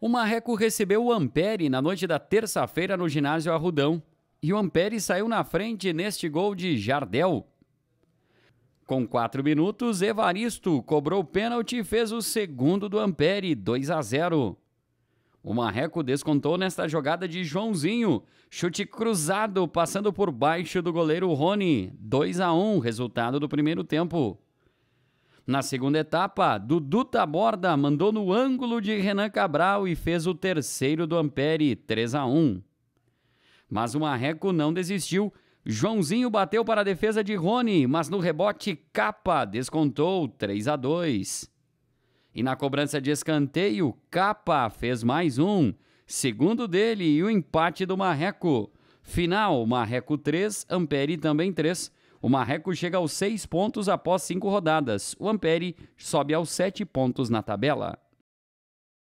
O Marreco recebeu o Ampere na noite da terça-feira no ginásio Arrudão e o Ampere saiu na frente neste gol de Jardel. Com quatro minutos, Evaristo cobrou pênalti e fez o segundo do Ampere, 2 a 0. O Marreco descontou nesta jogada de Joãozinho, chute cruzado passando por baixo do goleiro Rony, 2 a 1, resultado do primeiro tempo. Na segunda etapa, Dudu Taborda mandou no ângulo de Renan Cabral e fez o terceiro do Ampere, 3 a 1. Mas o Marreco não desistiu. Joãozinho bateu para a defesa de Rony, mas no rebote Capa descontou 3 a 2. E na cobrança de escanteio, Capa fez mais um, segundo dele e o empate do Marreco. Final, Marreco 3, Ampere também 3. O Marreco chega aos seis pontos após cinco rodadas. O Ampere sobe aos sete pontos na tabela.